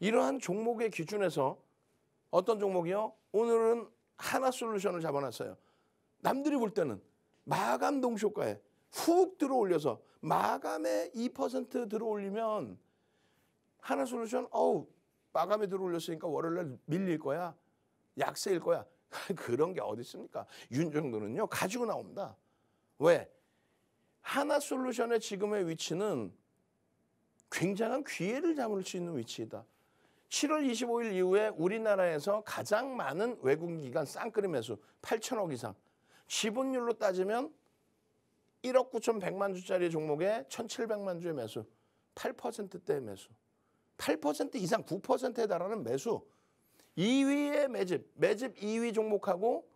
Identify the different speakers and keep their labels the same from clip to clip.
Speaker 1: 이러한 종목의 기준에서 어떤 종목이요? 오늘은 하나 솔루션을 잡아놨어요. 남들이 볼 때는 마감 동시효과에 훅 들어올려서 마감에 2% 들어올리면 하나 솔루션 어우 마감에 들어올렸으니까 월요일날 밀릴 거야. 약세일 거야. 그런 게 어디 있습니까? 윤정도는요. 가지고 나옵니다. 왜? 하나 솔루션의 지금의 위치는 굉장한 기회를 잡을 수 있는 위치이다. 7월 25일 이후에 우리나라에서 가장 많은 외국기관 쌍끌이 매수 8천억 이상. 지분율로 따지면 1억 9천 100만 주짜리 종목에 1,700만 주의 매수. 8%대의 매수. 8% 이상 9%에 달하는 매수. 2위의 매집. 매집 2위 종목하고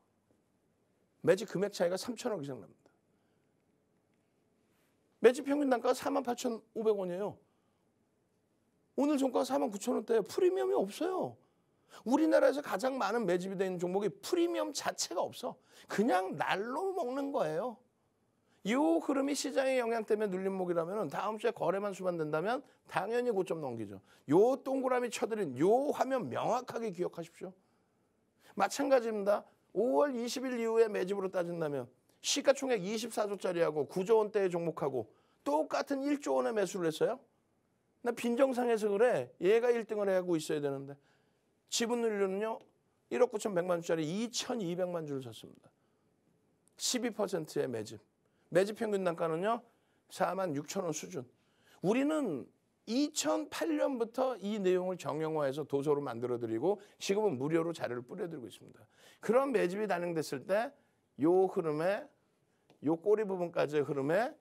Speaker 1: 매집 금액 차이가 3천억 이상 납니다. 매집 평균 단가가 48,500원이에요. 오늘 종가 4만 9천 원대에 프리미엄이 없어요. 우리나라에서 가장 많은 매집이 되는 종목이 프리미엄 자체가 없어. 그냥 날로 먹는 거예요. 이 흐름이 시장의 영향 때문에 눌림목이라면 다음 주에 거래만 수반된다면 당연히 고점 넘기죠. 요 동그라미 쳐드린 요 화면 명확하게 기억하십시오. 마찬가지입니다. 5월 20일 이후에 매집으로 따진다면 시가총액 24조짜리하고 9조 원대의 종목하고 똑같은 1조 원의 매수를 했어요. 나 빈정상해서 그래. 얘가 1등을 하고 있어야 되는데. 지분늘려는요 1억 9천 100만 주짜리 2,200만 주를 샀습니다. 12%의 매집. 매집 평균 단가는요. 4만 6천 원 수준. 우리는 2008년부터 이 내용을 정형화해서 도서로 만들어드리고 지금은 무료로 자료를 뿌려드리고 있습니다. 그런 매집이 단행됐을 때 요 흐름에 요 꼬리 부분까지의 흐름에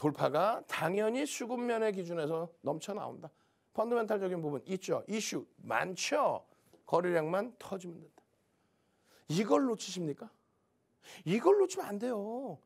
Speaker 1: 돌파가 당연히 수급면의 기준에서 넘쳐나온다. 펀더멘탈적인 부분 있죠. 이슈 많죠. 거래량만 터지면 된다. 이걸 놓치십니까? 이걸 놓치면 안 돼요.